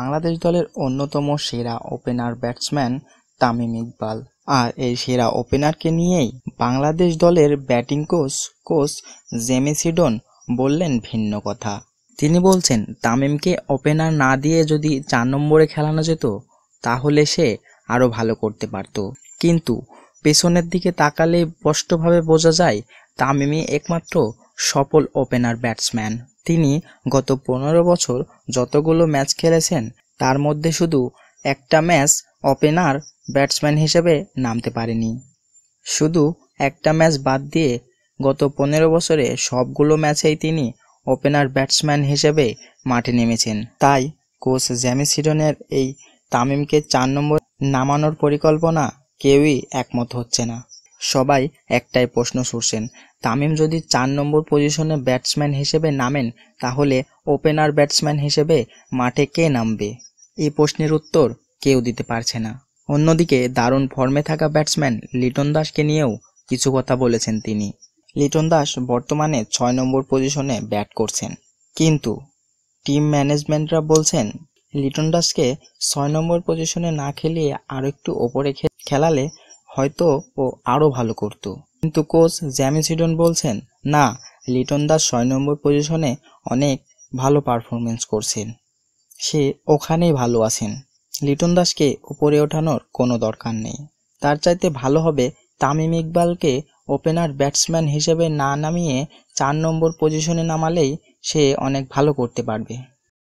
বাংলাদেশ দলের অন্যতম সেরা ওপেনার ব্যাটসম্যান তামিম ইকবাল আর এই সেরা ওপেনারকে নিয়েই বাংলাদেশ দলের ব্যাটিং কোচ কোচ জেমেসিডন বললেন ভিন্ন কথা তিনি বলছেন তামিমকে ওপেনার না দিয়ে যদি চার নম্বরে খেলানো যেত তাহলে সে আরও ভালো করতে পারত কিন্তু পেছনের দিকে তাকালে স্পষ্টভাবে বোঝা যায় তামিমই একমাত্র সফল ওপেনার ব্যাটসম্যান তিনি গত পনেরো বছর যতগুলো ম্যাচ খেলেছেন তার মধ্যে শুধু একটা ম্যাচ ওপেনার ব্যাটসম্যান হিসেবে নামতে পারেনি শুধু একটা ম্যাচ বাদ দিয়ে গত পনেরো বছরে সবগুলো ম্যাচেই তিনি ওপেনার ব্যাটসম্যান হিসেবে মাঠে নেমেছেন তাই কোচ জ্যামি সিডনের এই তামিমকে চার নম্বর নামানোর পরিকল্পনা কেউই একমত হচ্ছে না সবাই একটাই প্রশ্ন শুরছেন তামিম যদি চার নম্বর পজিশনে ব্যাটসম্যান হিসেবে নামেন তাহলে ওপেনার ব্যাটসম্যান হিসেবে মাঠে কে নামবে এই প্রশ্নের উত্তর কেউ দিতে পারছে না অন্যদিকে দারুণ ফর্মে থাকা ব্যাটসম্যান লিটন দাসকে নিয়েও কিছু কথা বলেছেন তিনি লিটন দাস বর্তমানে ছয় নম্বর পজিশনে ব্যাট করছেন কিন্তু টিম ম্যানেজমেন্টরা বলছেন লিটন দাসকে ছয় নম্বর পজিশনে না খেলিয়ে আরও একটু ওপরে খেলালে হয়তো ও আরও ভালো করত কিন্তু কোচ জ্যামি সিডন বলছেন না লিটন দাস ছয় নম্বর পজিশনে অনেক ভালো পারফরমেন্স করছেন সে ওখানেই ভালো আছেন লিটন দাসকে উপরে ওঠানোর কোনো দরকার নেই তার চাইতে ভালো হবে তামিম ইকবালকে ওপেনার ব্যাটসম্যান হিসেবে না নামিয়ে চার নম্বর পজিশনে নামালেই সে অনেক ভালো করতে পারবে